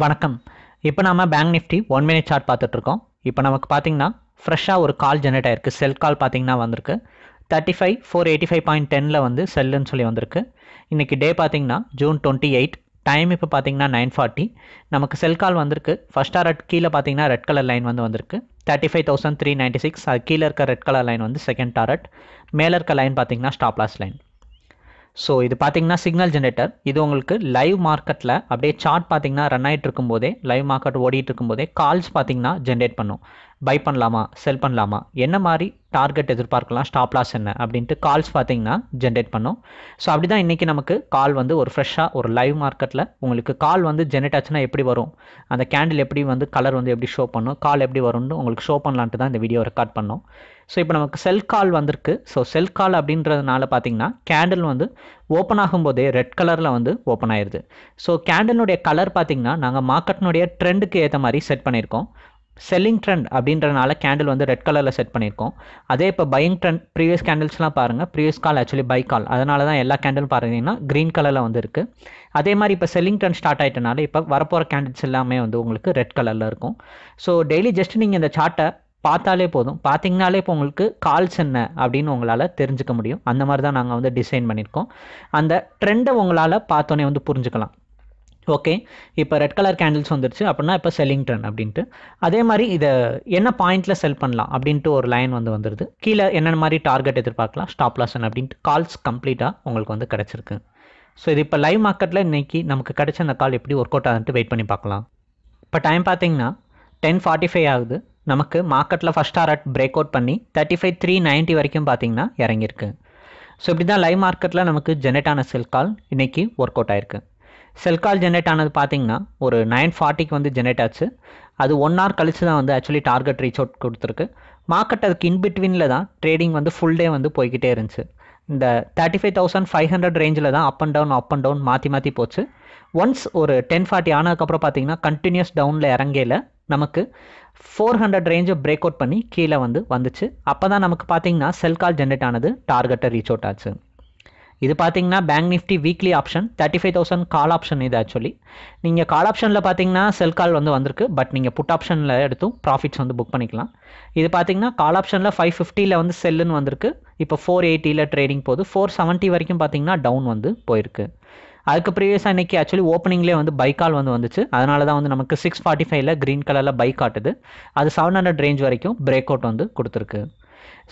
வணக்கம் இப்போ நாம Bank Nifty one minute chart பார்த்துட்ருக்கோம் இப்போ நமக்கு பார்த்தீங்கன்னா ஃப்ரெஷ்ஷாக ஒரு கால் ஜென்ரேட் ஆயிருக்கு செல் கால் பார்த்தீங்கன்னா வந்திருக்கு thirty five four eighty five point டெனில் வந்து செல்லுன்னு சொல்லி வந்திருக்கு இன்றைக்கி டே பார்த்தீங்கன்னா ஜூன் டுவெண்ட்டி எயிட் டைம் இப்போ பார்த்தீங்கன்னா நைன் ஃபார்ட்டி நமக்கு செல் கால் வந்திருக்கு ஃபஸ்ட் ரெட் கீழே பார்த்தீங்கன்னா ரெட் கலர் லைன் வந்து வந்திருக்கு thirty five thousand three ninety six அது கீழே இருக்க ரெட் கலர் லைன் வந்து செகண்ட் டாரட் மேலே இருக்க லைன் பார்த்தீங்கன்னா ஸ்டாப்லாஸ் லைன் ஸோ இது பார்த்தீங்கன்னா சிக்னல் ஜென்ரேட்டர் இது உங்களுக்கு லைவ் மார்க்கெட்டில் அப்படியே சார்ட் பார்த்தீங்கன்னா ரன் ஆகிட்டு இருக்கும்போதே லைவ் மார்க்கெட் ஓடிட்டு இருக்கும்போதே கால்ஸ் பார்த்தீங்கன்னா ஜென்ரேட் பண்ணும் பை பண்ணலாமா செல் பண்ணலாமா என்ன மாதிரி டார்கெட் எதிர்பார்க்கலாம் ஸ்டாப் லாஸ் என்ன அப்படின்ட்டு கால்ஸ் பார்த்தீங்கன்னா ஜென்ரேட் பண்ணோம் ஸோ அப்படி தான் இன்றைக்கி நமக்கு கால் வந்து ஒரு ஃப்ரெஷ்ஷாக ஒரு லைவ் மார்க்கெட்டில் உங்களுக்கு கால் வந்து ஜென்ரேட் ஆச்சுன்னா எப்படி வரும் அந்த கேண்டில் எப்படி வந்து கலர் வந்து எப்படி ஷோ பண்ணும் கால் எப்படி வரும்னு உங்களுக்கு ஷோ பண்ணலான்ட்டு தான் இந்த வீடியோ ரெக்கார்ட் பண்ணோம் ஸோ இப்போ நமக்கு செல் கால் வந்திருக்கு ஸோ செல் கால் அப்படின்றதுனால பார்த்தீங்கன்னா கேண்டில் வந்து ஓப்பன் ஆகும்போதே ரெட் கலரில் வந்து ஓப்பன் ஆயிடுது ஸோ கேண்டலுடைய கலர் பார்த்தீங்கன்னா நாங்கள் மார்க்கெட்னுடைய ட்ரெண்டுக்கு ஏற்ற மாதிரி செட் பண்ணியிருக்கோம் செல்லிங் ட்ரெண்ட் அப்படின்றனால கேண்டில் வந்து ரெட் கலரில் செட் பண்ணியிருக்கோம் அதே இப்போ பையிங் ட்ரெண்ட் ப்ரீவியஸ் கேண்டில்ஸ்லாம் பாருங்கள் previous call actually buy call அதனால தான் எல்லா கேண்டிலும் பார்த்தீங்கன்னா க்ரீன் கலரில் வந்து இருக்குது அதே மாதிரி இப்போ செல்லிங் ட்ரெண்ட் ஸ்டார்ட் ஆகிட்டனால இப்போ வரப்போகிற கேண்டில்ஸ் எல்லாமே வந்து உங்களுக்கு ரெட் கலரில் இருக்கும் ஸோ டெய்லி ஜஸ்ட் நீங்கள் இந்த சார்ட்டை பார்த்தாலே போதும் பார்த்தீங்கனாலே இப்போ உங்களுக்கு கால்ஸ் என்ன அப்படின்னு உங்களால் தெரிஞ்சுக்க முடியும் அந்த மாதிரி தான் நாங்கள் வந்து டிசைன் பண்ணியிருக்கோம் அந்த ட்ரெண்டை உங்களால் பார்த்தோன்னே வந்து புரிஞ்சுக்கலாம் ஓகே இப்போ ரெட் கலர் கேண்டில்ஸ் வந்துருச்சு அப்படின்னா இப்போ செல்லிங் ட்ரெண்ட் அப்படின்ட்டு அதே மாதிரி இதை என்ன பாயிண்ட்டில் செல் பண்ணலாம் அப்படின்ட்டு ஒரு லைன் வந்து வந்துடுது கீழே என்னென்ன மாதிரி டார்கெட் எதிர்பார்க்கலாம் ஸ்டாப் லாசன் அப்படின்ட்டு கால்ஸ் கம்ப்ளீட்டாக உங்களுக்கு வந்து கிடச்சிருக்கு ஸோ இது இப்போ லைவ் மார்க்கெட்டில் இன்றைக்கி நமக்கு கிடச்ச அந்த கால் எப்படி ஒர்க் அவுட் ஆகுது வெயிட் பண்ணி பார்க்கலாம் இப்போ டைம் பார்த்தீங்கன்னா டென் ஃபார்ட்டி ஃபைவ் ஆகுது நமக்கு மார்க்கெட்டில் ஃபஸ்ட் அட் பிரேக் அவுட் பண்ணி தேர்ட்டி ஃபைவ் த்ரீ நைன்ட்டி வரைக்கும் பார்த்தீங்கன்னா இறங்கியிருக்கு ஸோ இப்படி தான் லைவ் மார்க்கெட்டில் நமக்கு ஜெனரேட் ஆன செல் கால் இன்றைக்கி ஒர்க் அவுட் ஆயிருக்கு செல் கால் ஜென்ரேட் ஆனது பார்த்தீங்கன்னா ஒரு நைன் ஃபார்ட்டிக்கு வந்து ஜென்ரேட் ஆச்சு அது ஒன் ஹவர் கழிச்சு தான் வந்து ஆக்சுவலி டார்கெட் ரீச் அவுட் கொடுத்துருக்கு மார்க்கெட் அதுக்கு இன்பிட்வீனில் தான் ட்ரேடிங் வந்து ஃபுல் டே வந்து போய்கிட்டே இருந்துச்சு இந்த thirty five thousand five hundred ரேஞ்சில் தான் up and down up and down மாற்றி மாற்றி போச்சு ஒன்ஸ் ஒரு டென் ஃபார்ட்டி ஆனதுக்கப்புறம் பார்த்தீங்கன்னா கண்டினியூஸ் டவுனில் இறங்கையில் நமக்கு ஃபோர் ஹண்ட்ரட் ரேஞ்சை பிரேக் அவுட் பண்ணி கீழே வந்து வந்துச்சு அப்போ தான் நமக்கு பார்த்தீங்கன்னா செல் கால் ஜென்ரேட் ஆனது டார்கெட்டை ரீச் அவுட் ஆச்சு இது பார்த்தீங்கன்னா Bank Nifty weekly option thirty five thousand call option இது ஆக்சுவலி நீங்கள் கால் ஆப்ஷனில் பார்த்தீங்கன்னா செல் கால் வந்து வந்திருக்கு பட் நீங்கள் புட் ஆப்ஷனில் எடுத்தும் ப்ராஃபிட்ஸ் வந்து புக் பண்ணிக்கலாம் இது பார்த்தீங்கன்னா கால் ஆப்ஷனில் ஃபைவ் ஃபிஃப்டியில் வந்து செல்லுன்னு வந்திருக்கு இப்போ ஃபோர் எயிட்டியில் ட்ரேடிங் போகுது ஃபோர் செவன்ட்டி வரைக்கும் பார்த்தீங்கன்னா டவுன் வந்து போயிருக்கு அதுக்கு ப்ரீவியஸாக இன்றைக்கி ஆக்சுவலி ஓப்பனிங்லேயே வந்து பை கால் வந்து வந்துச்சு அதனால தான் வந்து நமக்கு சிக்ஸ் ஃபார்ட்டி ஃபைவ்ல க்ரீன் கலரில் பைக் காட்டுது அது செவன் ஹண்ட்ரட் ரேஞ்ச் வரைக்கும் பிரேக் அவுட் வந்து கொடுத்துருக்கு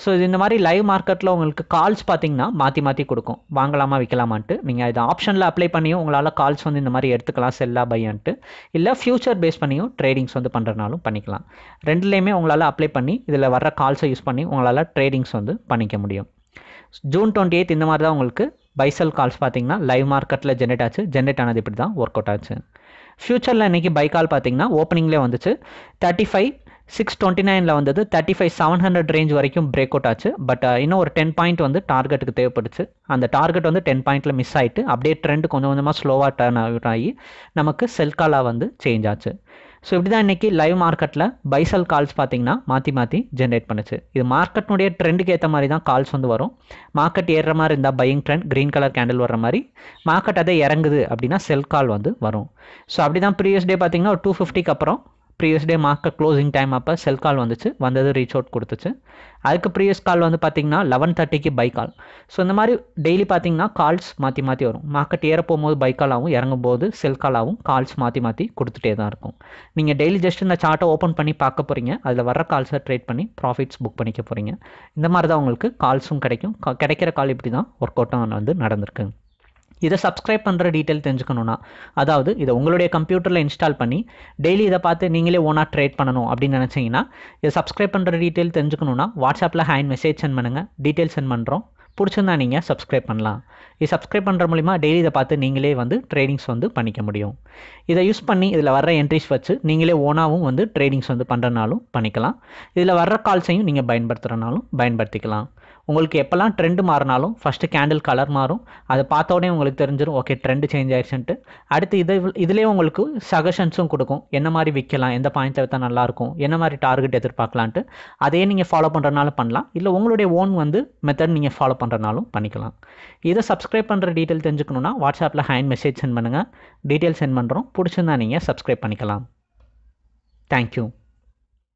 ஸோ இது இந்த மாதிரி லைவ் மார்க்கெட்டில் உங்களுக்கு கால்ஸ் பார்த்தீங்கன்னா மாற்றி மாற்றி கொடுக்கும் வாங்கலாமா விற்கலாமான்ட்டு நீங்கள் இது ஆப்ஷனில் அப்ளை பண்ணியும் உங்களால் கால்ஸ் வந்து இந்த மாதிரி எடுத்துக்கலாம் செல்லா பையன்ட்டு இல்லை ஃப்யூச்சர் பேஸ் பண்ணியும் ட்ரேடிங்ஸ் வந்து பண்ணுறனாலும் பண்ணிக்கலாம் ரெண்டுலேயுமே உங்களால் அப்ளை பண்ணி இதில் வர்ற கால்ஸை யூஸ் பண்ணி உங்களால் ட்ரேடிங்ஸ் வந்து பண்ணிக்க முடியும் ஜூன் டுவெண்ட்டி எயித் இந்த மாதிரி தான் உங்களுக்கு பைசல் கால்ஸ் பார்த்தீங்கன்னா லைவ் மார்க்கெட்டில் ஜென்ரேட் ஆச்சு ஜென்ரேட் ஆனது இப்படி தான் ஒர்க் அவுட் ஆச்சு ஃப்யூச்சரில் இன்றைக்கி பை கால் பார்த்தீங்கன்னா ஓப்பனிங்லேயே வந்துச்சு தேர்ட்டி ஃபைவ் சிக்ஸ் டுவெண்ட்டி நைனில் வந்தது thirty five seven hundred range வரைக்கும் பிரேக் அவுட் ஆச்சு பட் uh, இன்னும் ஒரு டென் பாயிண்ட் வந்து டார்கெட்டுக்கு தேவைப்படுச்சு அந்த டார்கெட் வந்து டென் பாயிண்ட்டில் மிஸ் ஆகிட்டு அப்படியே ட்ரெண்ட் கொஞ்சம் கொஞ்சமாக ஸ்லோவாக டர்ன் ஆகி நமக்கு செல்காலாக வந்து சேஞ்ச் ஆச்சு ஸோ இப்படி தான் இன்றைக்கி லைவ் மார்க்கெட்டில் பைசல் கால்ஸ் பார்த்தீங்கன்னா மாற்றி மாற்றி ஜென்ரேட் பண்ணுச்சு இது மார்க்கெட்னுடைய ட்ரெண்டுக்கு ஏற்ற மாதிரி தான் கால்ஸ் வந்து வரும் மார்க்கெட் ஏறுற மாதிரி இருந்தால் buying trend green colour candle வர்ற மாதிரி மார்க்கெட் அதே இறங்குது அப்படின்னா செல் கால் வந்து வரும் ஸோ அப்படி தான் ப்ரீவியஸ் டே பார்த்தீங்கன்னா ஒரு டூ ஃபிஃப்டிக்கு அப்புறம் previous day market closing time அப்போ செல் கால் வந்துச்சு வந்தது ரீச் அவுட் கொடுத்துச்சு அதுக்கு ப்ரீவியஸ் கால் வந்து பார்த்திங்கன்னா லெவன் தேர்ட்டிக்கு பை கால் ஸோ இந்த மாதிரி டெய்லி பார்த்திங்கன்னா கால்ஸ் மாற்றி மாற்றி வரும் மார்க்கெட் ஏற போகும்போது பை கால் ஆகும் இறங்கும் போது செல் கால் ஆகும் கால்ஸ் மாற்றி மாற்றி கொடுத்துட்டே தான் இருக்கும் நீங்கள் டெய்லி ஜஸ்ட் இந்த சார்ட்டை ஓப்பன் பண்ணி பார்க்க போகிறீங்க அதில் வர கால்ஸை ட்ரேட் பண்ணி ப்ராஃபிட்ஸ் புக் பண்ணிக்க போகிறீங்க இந்த மாதிரி தான் உங்களுக்கு கால்ஸும் கிடைக்கும் கிடைக்கிற கால் இப்படி தான் ஒர்க் அவுட்டும் வந்து நடந்திருக்குங்க இதை சப்ஸ்கிரைப் பண்ணுற டீட்டெயில் தெரிஞ்சுக்கணுன்னா அதாவது இதை உங்களுடைய கம்ப்யூட்டரில் இன்ஸ்டால் பண்ணி டெய்லி இதை பார்த்து நீங்களே ஓனாக ட்ரேட் பண்ணணும் அப்படின்னு நினச்சிங்கன்னா இதை சப்ஸ்கிரைப் பண்ணுற டீட்டெயில் தெரிஞ்சுக்கணுன்னா வாட்ஸ்அப்பில் ஹேண்ட் மெசேஜ் சென்ட் பண்ணுங்கள் டீட்டெயில் சென்ட் பண்ணுறோம் பிடிச்சிருந்தா நீங்கள் சப்ஸ்கிரைப் பண்ணலாம் இது சப்ஸ்கிரைப் பண்ணுற மூலிமா டெய்லி இதை பார்த்து நீங்களே வந்து ட்ரேடிங்ஸ் வந்து பண்ணிக்க முடியும் இதை யூஸ் பண்ணி இதில் வர்ற என்ட்ரிஸ் வச்சு நீங்களே ஓனாகவும் வந்து ட்ரேடிங்ஸ் வந்து பண்ணுறனாலும் பண்ணிக்கலாம் இதில் வர்ற கால்ஸையும் நீங்கள் பயன்படுத்துகிறனாலும் பயன்படுத்திக்கலாம் உங்களுக்கு எப்போல்லாம் ட்ரெண்டு மாறினாலும் ஃபஸ்ட்டு கேண்டில் கலர் மாறும் அதை பார்த்த உடனே உங்களுக்கு தெரிஞ்சிடும் ஓகே ட்ரெண்டு சேஞ்ச் ஆயிடுச்சுன்ட்டு அடுத்து இதை இதிலே உங்களுக்கு சஜஷன்ஸும் கொடுக்கும் என்ன மாதிரி விற்கலாம் எந்த பாயிண்ட்ஸ் வைத்தா நல்லாயிருக்கும் என்ன மாதிரி டார்கெட் எதிர்பார்க்கலான்ட்டு அதையே நீங்கள் ஃபாலோ பண்ணுறனால பண்ணலாம் இல்லை உங்களுடைய ஓன் வந்து மெத்தட் நீங்கள் ஃபாலோ பண்ணுறனாலும் பண்ணிக்கலாம் இதை சப்ஸ்கிரைப் பண்ணுற டீட்டெயில் தெரிஞ்சுக்கணுன்னா வாட்ஸ்அப்பில் ஹேண்ட் மெசேஜ் சென்ட் பண்ணுங்கள் டீட்டெயில் சென்ட் பண்ணுறோம் பிடிச்சிருந்தா நீங்கள் சப்ஸ்கிரைப் பண்ணிக்கலாம் தேங்க்யூ